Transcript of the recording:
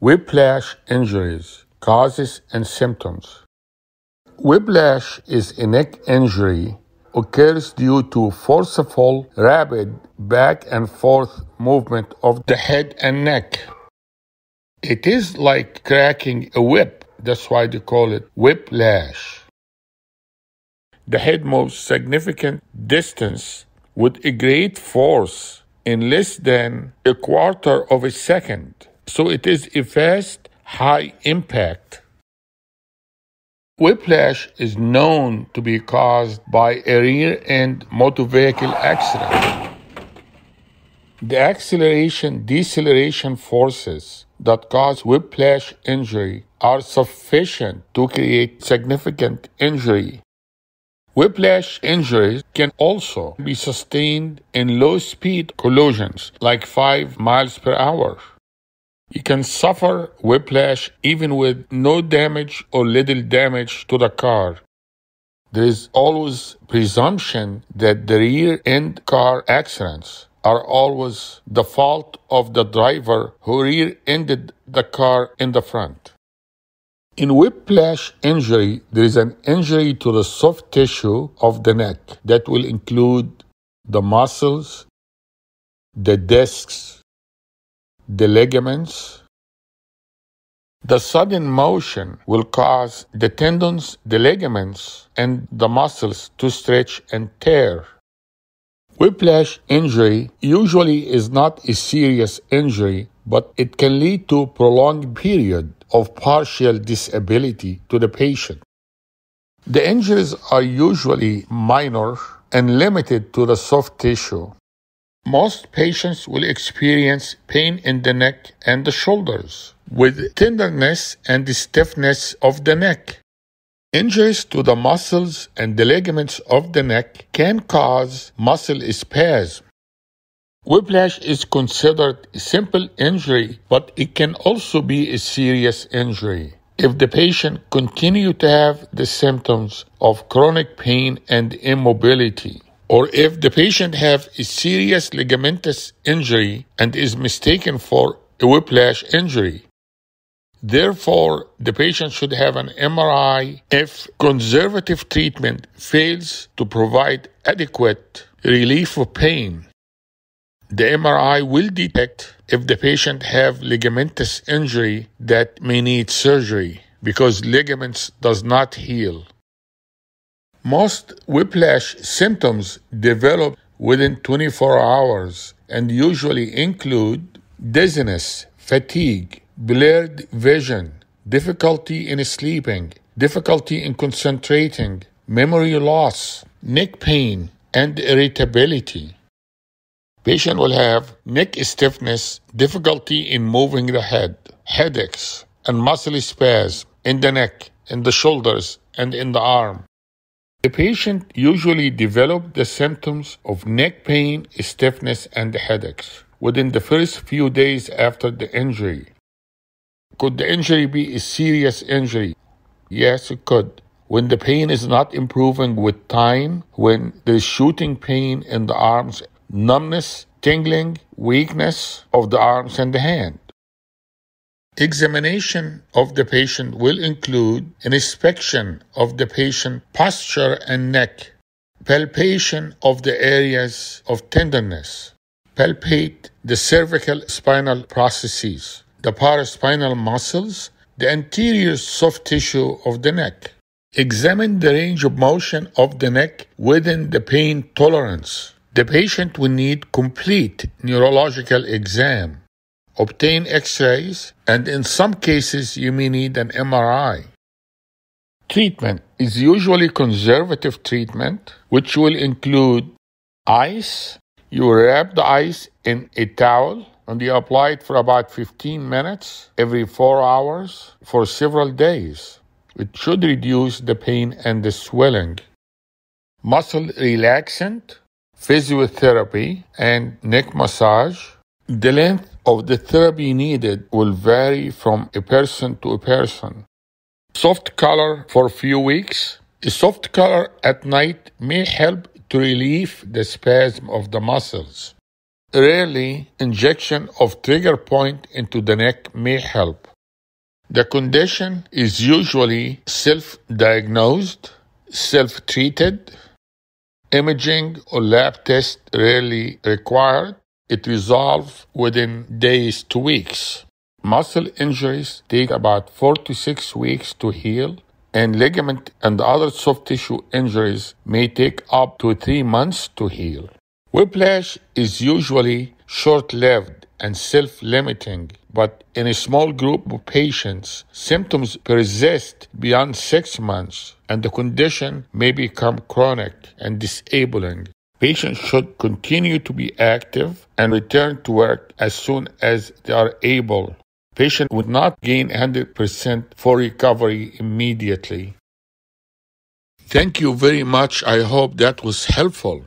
Whiplash injuries, causes and symptoms. Whiplash is a neck injury occurs due to forceful, rapid back and forth movement of the head and neck. It is like cracking a whip. That's why they call it whiplash. The head moves significant distance with a great force in less than a quarter of a second. So it is a fast, high impact. Whiplash is known to be caused by a rear end motor vehicle accident. The acceleration deceleration forces that cause whiplash injury are sufficient to create significant injury. Whiplash injuries can also be sustained in low speed collisions like 5 miles per hour. You can suffer whiplash even with no damage or little damage to the car. There is always presumption that the rear end car accidents are always the fault of the driver who rear-ended the car in the front. In whiplash injury, there is an injury to the soft tissue of the neck that will include the muscles, the discs, the ligaments. The sudden motion will cause the tendons, the ligaments, and the muscles to stretch and tear. Whiplash injury usually is not a serious injury, but it can lead to prolonged period of partial disability to the patient. The injuries are usually minor and limited to the soft tissue most patients will experience pain in the neck and the shoulders, with tenderness and stiffness of the neck. Injuries to the muscles and the ligaments of the neck can cause muscle spasm. Whiplash is considered a simple injury, but it can also be a serious injury if the patient continue to have the symptoms of chronic pain and immobility or if the patient have a serious ligamentous injury and is mistaken for a whiplash injury. Therefore, the patient should have an MRI if conservative treatment fails to provide adequate relief of pain. The MRI will detect if the patient have ligamentous injury that may need surgery because ligaments does not heal. Most whiplash symptoms develop within 24 hours and usually include dizziness, fatigue, blurred vision, difficulty in sleeping, difficulty in concentrating, memory loss, neck pain, and irritability. Patient will have neck stiffness, difficulty in moving the head, headaches, and muscle spasms in the neck, in the shoulders, and in the arm. The patient usually develops the symptoms of neck pain, stiffness, and headaches within the first few days after the injury. Could the injury be a serious injury? Yes, it could. When the pain is not improving with time, when there's shooting pain in the arms, numbness, tingling, weakness of the arms and the hand. Examination of the patient will include an inspection of the patient posture and neck, palpation of the areas of tenderness, palpate the cervical spinal processes, the paraspinal muscles, the anterior soft tissue of the neck. Examine the range of motion of the neck within the pain tolerance. The patient will need complete neurological exam obtain x-rays, and in some cases you may need an MRI. Treatment is usually conservative treatment, which will include ice. You wrap the ice in a towel and you apply it for about 15 minutes every four hours for several days. It should reduce the pain and the swelling. Muscle relaxant, physiotherapy, and neck massage. The length of the therapy needed will vary from a person to a person. Soft color for a few weeks. A soft color at night may help to relieve the spasm of the muscles. Rarely, injection of trigger point into the neck may help. The condition is usually self-diagnosed, self-treated, imaging or lab test rarely required, it resolves within days to weeks. Muscle injuries take about four to six weeks to heal, and ligament and other soft tissue injuries may take up to three months to heal. Whiplash is usually short lived and self limiting, but in a small group of patients, symptoms persist beyond six months and the condition may become chronic and disabling. Patients should continue to be active and return to work as soon as they are able. Patient would not gain 100% for recovery immediately. Thank you very much. I hope that was helpful.